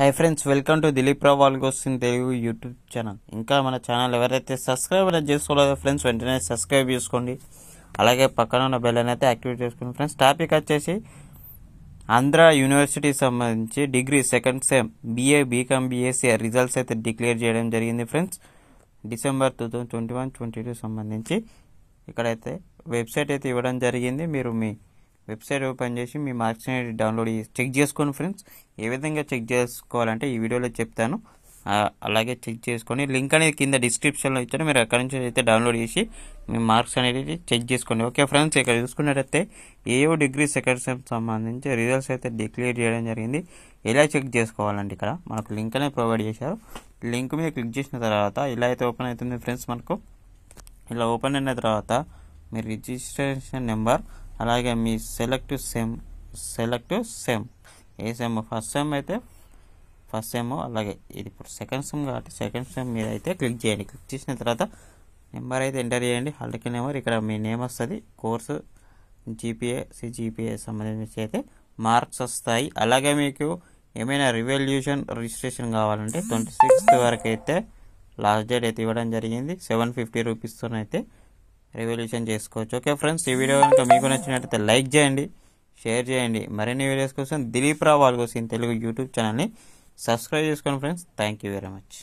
high friends welcome to Dilip Rao వాళ్ళకి వస్తుంది Telugu YouTube channel ఇంకా మన ఛానల్ ఎవరైతే సబ్స్క్రైబ్ అనేది చేసుకోలేదో ఫ్రెండ్స్ వెంటనే సబ్స్క్రైబ్ చేసుకోండి అలాగే పక్కన ఉన్న బెల్ అయితే యాక్టివేట్ చేసుకోండి ఫ్రెండ్స్ టాపిక్ వచ్చేసి ఆంధ్ర యూనివర్సిటీకి సంబంధించి degree second sem BA BCom BSc results అయితే డిక్లేర్ చేయడం జరిగింది friends December two thousand twenty one twenty two సంబంధించి ఇక్కడైతే వెబ్సైట్ అయితే ఇవ్వడం జరిగింది మీరు మీ వెబ్సైట్ ఓపెన్ చేసి మీ మార్క్స్ అనేది డౌన్లోడ్ చెక్ చేసుకోండి ఫ్రెండ్స్ ఏ విధంగా చెక్ చేసుకోవాలంటే ఈ వీడియోలో చెప్తాను అలాగే చెక్ చేసుకొని లింక్ అనేది కింద డిస్క్రిప్షన్లో ఇచ్చాను మీరు అక్కడి నుంచి అయితే డౌన్లోడ్ చేసి మీ మార్క్స్ అనేది చెక్ చేసుకోండి ఓకే ఫ్రెండ్స్ ఇక్కడ చూసుకున్నట్టయితే ఏవో డిగ్రీ సెకండ్ సెమ్ సంబంధించి రిజల్ట్స్ అయితే డిక్లేర్ చేయడం జరిగింది ఎలా చెక్ చేసుకోవాలండి ఇక్కడ మనకు లింక్ అనేది ప్రొవైడ్ చేశారు లింక్ మీద క్లిక్ చేసిన తర్వాత ఇలా అయితే ఓపెన్ అవుతుంది ఫ్రెండ్స్ మనకు ఇలా ఓపెన్ అయిన తర్వాత మీ రిజిస్ట్రేషన్ నెంబర్ అలాగే మీ సెలెక్ట్ సెమ్ సెలెక్ట్ సెమ్ ఏ సెమ్ ఫస్ట్ సెమ్ అయితే ఫస్ట్ సెమ్ అలాగే ఇది ఇప్పుడు సెకండ్ సెమ్ కాబట్టి సెకండ్ సెమ్ మీద అయితే క్లిక్ చేయండి క్లిక్ చేసిన తర్వాత నెంబర్ అయితే ఎంటర్ చేయండి హాలికి నెంబర్ ఇక్కడ మీ నేమ్ వస్తుంది కోర్సు జీపీఏ సిజీపీఏ సంబంధించి అయితే మార్క్స్ వస్తాయి అలాగే మీకు ఏమైనా రివల్యూషన్ రిజిస్ట్రేషన్ కావాలంటే ట్వంటీ సిక్స్త్ వరకు అయితే లాస్ట్ డేట్ అయితే ఇవ్వడం జరిగింది సెవెన్ ఫిఫ్టీ రూపీస్తోనైతే రెవల్యూషన్ చేసుకోవచ్చు ఓకే ఫ్రెండ్స్ ఈ వీడియో కనుక మీకు నచ్చినట్లయితే లైక్ చేయండి షేర్ చేయండి మరిన్ని వీడియోస్ కోసం దిలీప్ రావు కోసం తెలుగు యూట్యూబ్ ఛానల్ని సబ్స్క్రైబ్ చేసుకోండి friends thank you very much